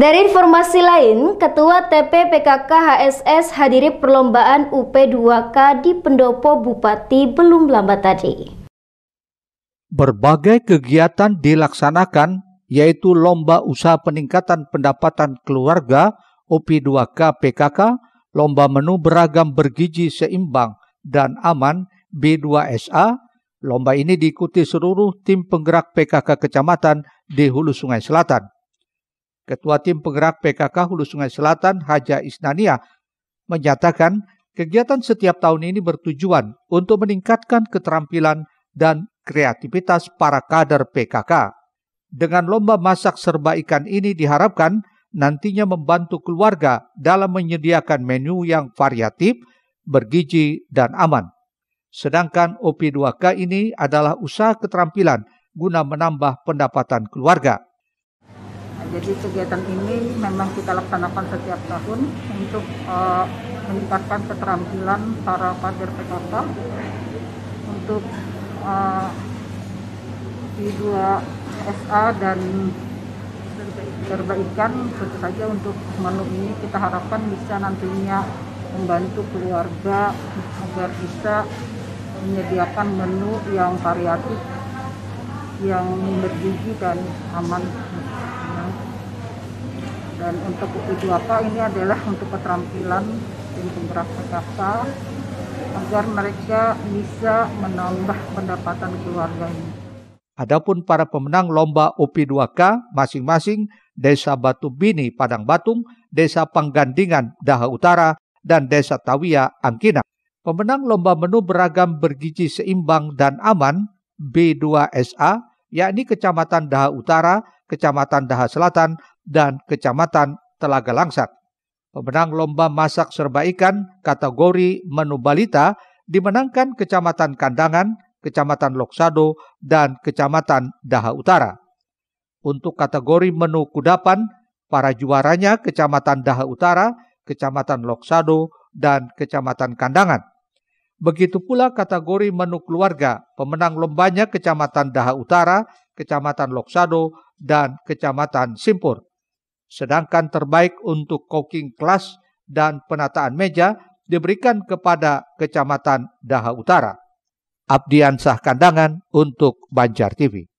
Dari informasi lain, Ketua TP PKK HSS hadiri perlombaan UP2K di Pendopo Bupati belum lama tadi. Berbagai kegiatan dilaksanakan yaitu Lomba Usaha Peningkatan Pendapatan Keluarga up 2 k PKK, Lomba Menu Beragam Bergizi Seimbang dan Aman B2SA, Lomba ini diikuti seluruh tim penggerak PKK kecamatan di Hulu Sungai Selatan. Ketua Tim Penggerak PKK Hulu Sungai Selatan, Haja Isnania, menyatakan kegiatan setiap tahun ini bertujuan untuk meningkatkan keterampilan dan kreativitas para kader PKK. Dengan lomba masak serba ikan ini diharapkan nantinya membantu keluarga dalam menyediakan menu yang variatif, bergizi, dan aman. Sedangkan OP2K ini adalah usaha keterampilan guna menambah pendapatan keluarga. Jadi kegiatan ini memang kita laksanakan setiap tahun untuk uh, meningkatkan keterampilan para kader PKK untuk uh, di dua SA dan perbaikan tentu saja untuk menu ini kita harapkan bisa nantinya membantu keluarga agar bisa menyediakan menu yang variatif yang bergizi dan aman dan untuk buku juapa ini adalah untuk keterampilan tim penggerak perkasa agar mereka bisa menambah pendapatan keluarganya. Adapun para pemenang lomba op 2 k masing-masing Desa Batu Bini Padang Batung, Desa Panggandingan Daha Utara, dan Desa Tawia Angkina. Pemenang lomba menu beragam bergizi seimbang dan aman B2SA yakni Kecamatan Daha Utara, Kecamatan Daha Selatan, dan Kecamatan Telaga Langsat. Pemenang lomba masak serba ikan kategori menu balita dimenangkan Kecamatan Kandangan, Kecamatan Loksado, dan Kecamatan Daha Utara. Untuk kategori menu kudapan, para juaranya Kecamatan Daha Utara, Kecamatan Loksado, dan Kecamatan Kandangan. Begitu pula kategori menu keluarga, pemenang lombanya Kecamatan Daha Utara, Kecamatan Loksado, dan Kecamatan Simpur. Sedangkan terbaik untuk cooking class dan penataan meja diberikan kepada Kecamatan Daha Utara. Abdian Sah Kandangan untuk Banjar TV.